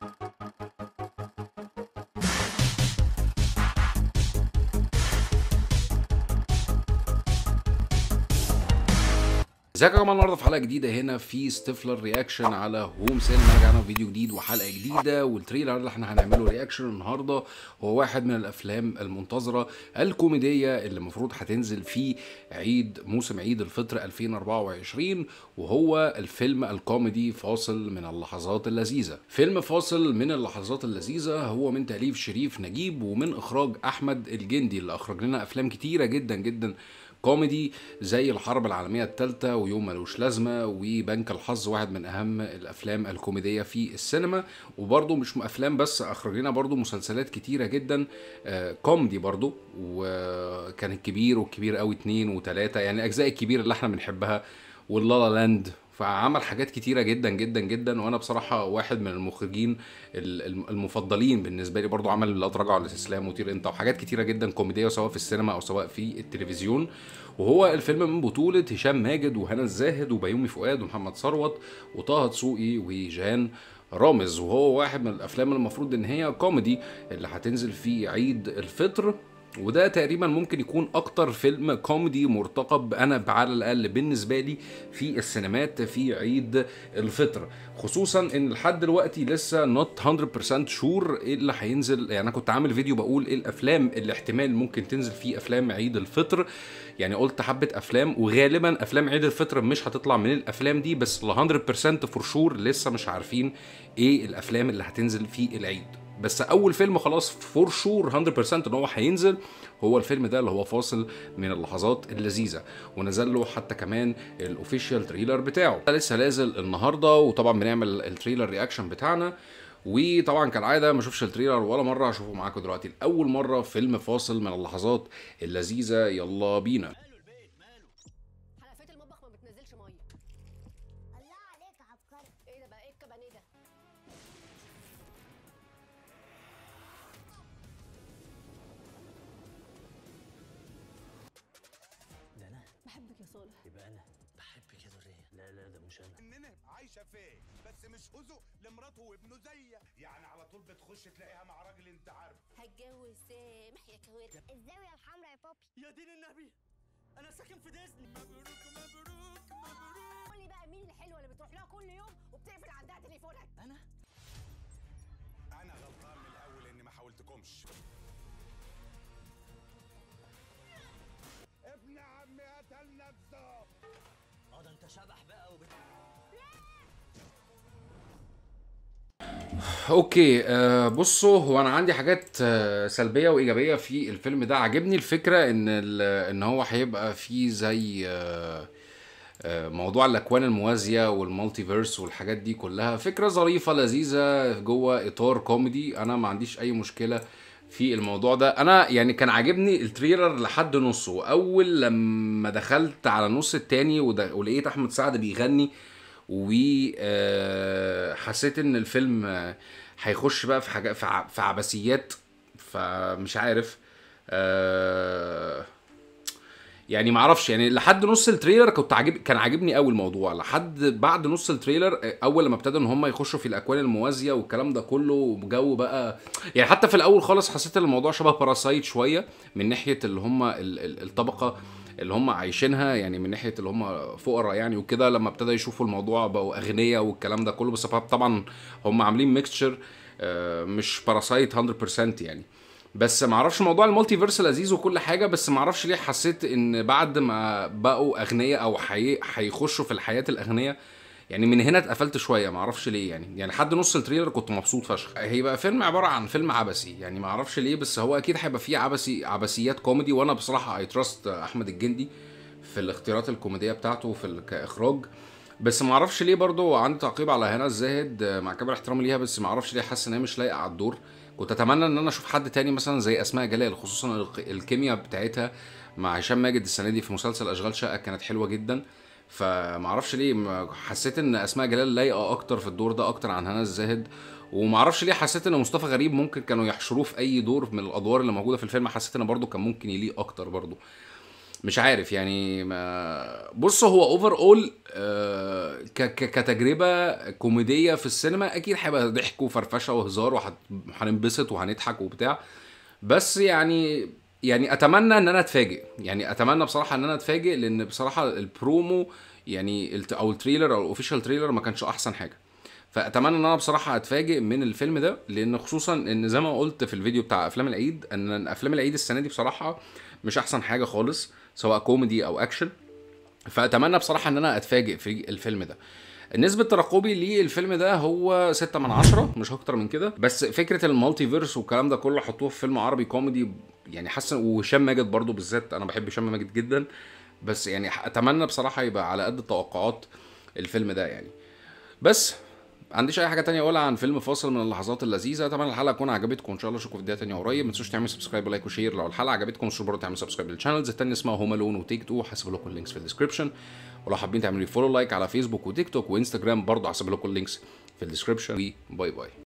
Thank you. ازيكم يا جماعه النهارده في حلقه جديده هنا في ستيفلر رياكشن على هوم سينما رجعنا في فيديو جديد وحلقه جديده والتريلر اللي احنا هنعمله رياكشن النهارده هو واحد من الافلام المنتظره الكوميديه اللي المفروض هتنزل في عيد موسم عيد الفطر 2024 وهو الفيلم الكوميدي فاصل من اللحظات اللذيذه. فيلم فاصل من اللحظات اللذيذه هو من تاليف شريف نجيب ومن اخراج احمد الجندي اللي اخرج لنا افلام كتيره جدا جدا كوميدي زي الحرب العالميه الثالثه ويوم ملوش لازمه وبنك الحظ واحد من اهم الافلام الكوميديه في السينما وبرده مش افلام بس اخرجنا برده مسلسلات كتيره جدا آه، كوميدي برده وكان الكبير والكبير قوي اتنين وتلاته يعني الاجزاء الكبيره اللي احنا بنحبها واللالا لاند فعمل حاجات كتيره جدا جدا جدا وانا بصراحه واحد من المخرجين المفضلين بالنسبه لي برضو عمل لا تراجع على استسلام وطير انت وحاجات كتيره جدا كوميديه سواء في السينما او سواء في التلفزيون وهو الفيلم من بطوله هشام ماجد وهنا الزاهد وبيومي فؤاد ومحمد ثروت وطه دسوقي وجان رامز وهو واحد من الافلام المفروض ان هي كوميدي اللي هتنزل في عيد الفطر وده تقريبا ممكن يكون اكتر فيلم كوميدي مرتقب انا على الاقل بالنسبه لي في السينمات في عيد الفطر خصوصا ان لحد دلوقتي لسه نوت 100% شور ايه اللي هينزل يعني انا كنت عامل فيديو بقول ايه الافلام اللي احتمال ممكن تنزل فيه افلام عيد الفطر يعني قلت حبه افلام وغالبا افلام عيد الفطر مش هتطلع من الافلام دي بس ل 100% فور شور لسه مش عارفين ايه الافلام اللي هتنزل في العيد بس اول فيلم خلاص فور شور 100% ان هو هينزل هو الفيلم ده اللي هو فاصل من اللحظات اللذيذه ونزل له حتى كمان الاوفيشال تريلر بتاعه ده لسه نازل النهارده وطبعا بنعمل التريلر رياكشن بتاعنا وطبعا كالعاده ما شوفش التريلر ولا مره هشوفه معاكم دلوقتي لاول مره فيلم فاصل من اللحظات اللذيذه يلا بينا يبقى انا بحب كده الريا لا لا ده مش انا اننا عايشه فين بس مش هزق لمراته وابنه زيك يعني على طول بتخش تلاقيها مع راجل انت عارفه هتجوز سامح يا كوير الزاويه الحمراء يا بابي يا دين النبي انا ساكن في ديزني مبروك مبروك مبروك قول لي بقى مين الحلوه اللي بتروح لها كل يوم وبتقفل عندها تليفونك انا انا غلطان من الاول اني ما حاولتكمش بقى وبت... اوكي آه، بصوا هو انا عندي حاجات آه، سلبيه وايجابيه في الفيلم ده عجبني الفكره ان ان هو هيبقى فيه زي آه، موضوع الاكوان الموازيه والمالتيفيرس والحاجات دي كلها فكره ظريفه لذيذه جوه اطار كوميدي انا ما عنديش اي مشكله في الموضوع ده انا يعني كان عاجبني التريلر لحد نصه واول لما دخلت على النص التاني ولقيت احمد سعد بيغني وحسيت آه، ان الفيلم هيخش بقى في حاجه في عبثيات فمش عارف أه يعني ما اعرفش يعني لحد نص التريلر كنت عاجب كان عاجبني قوي الموضوع لحد بعد نص التريلر اول لما ابتدوا ان هم يخشوا في الاكوان الموازيه والكلام ده كله وجو بقى يعني حتى في الاول خالص حسيت ان الموضوع شبه باراسايت شويه من ناحيه اللي هم الطبقه اللي هم عايشينها يعني من ناحيه اللي هم فقراء يعني وكده لما ابتدى يشوفوا الموضوع بقوا اغنياء والكلام ده كله بس طبعا هم عاملين ميكستشر آه، مش باراسايت 100% يعني بس ما اعرفش موضوع المالتي فيرس لذيذ وكل حاجه بس ما اعرفش ليه حسيت ان بعد ما بقوا اغنياء او هيخشوا حي... في الحياه الاغنياء يعني من هنا اتقفلت شويه ما اعرفش ليه يعني يعني لحد نص التريلر كنت مبسوط فشخ هيبقى فيلم عباره عن فيلم عبثي يعني ما اعرفش ليه بس هو اكيد هيبقى فيه عبثي عبثيات كوميدي وانا بصراحه اي تراست احمد الجندي في الاختيارات الكوميديه بتاعته في كاخراج بس ما اعرفش ليه برضو عندي تعقيب على هنا الزاهد مع كامل احترامي ليها بس ما اعرفش ليه حاسس ان هي مش لايقه على الدور كنت اتمنى ان انا اشوف حد تاني مثلا زي اسماء جلال خصوصا الكيمياء بتاعتها مع هشام ماجد السنه دي في مسلسل اشغال شقه كانت حلوه جدا فمعرفش ليه حسيت ان اسماء جلال لايقه اكتر في الدور ده اكتر عن هنا الزاهد ومعرفش ليه حسيت ان مصطفى غريب ممكن كانوا يحشروه في اي دور من الادوار اللي موجوده في الفيلم حسيت ان برضه كان ممكن يليق اكتر برضه مش عارف يعني ما بص هو اوفر اول آه، كتجربه كوميديه في السينما اكيد هيبقى ضحك وفرفشه وهزار وهننبسط وهنضحك وبتاع بس يعني يعني اتمنى ان انا اتفاجئ يعني اتمنى بصراحه ان انا اتفاجئ لان بصراحه البرومو يعني او التريلر او الاوفيشال تريلر ما كانش احسن حاجه فاتمنى ان انا بصراحه اتفاجئ من الفيلم ده لان خصوصا ان زي ما قلت في الفيديو بتاع افلام العيد ان افلام العيد السنه دي بصراحه مش احسن حاجه خالص سواء كوميدي او اكشن فاتمنى بصراحه ان انا اتفاجئ في الفيلم ده نسبة ترقبي للفيلم ده هو ستة من عشرة مش اكتر من كده بس فكرة المالتي فيرس والكلام ده كله حطوه في فيلم عربي كوميدي يعني حسن وهشام ماجد برضو بالذات انا بحب هشام ماجد جدا بس يعني اتمنى بصراحة يبقى على قد توقعات الفيلم ده يعني بس عنديش اي حاجه تانية اقولها عن فيلم فاصل من اللحظات اللذيذه اتمنى الحلقه تكون عجبتكم ان شاء الله اشوفكم في فيديوهات تانية قريب ما تنسوش تعمل سبسكرايب ولايك وشير لو الحلقه عجبتكم مش برضه تعملوا سبسكرايب للشانلز التانية اسمها هوم الون وتيك تو هسيب لكم اللينكس في الديسكربشن ولو حابين تعملوا فولو لايك على فيسبوك وتيك توك وانستجرام برضه هسيب لكم اللينكس في الديسكربشن باي باي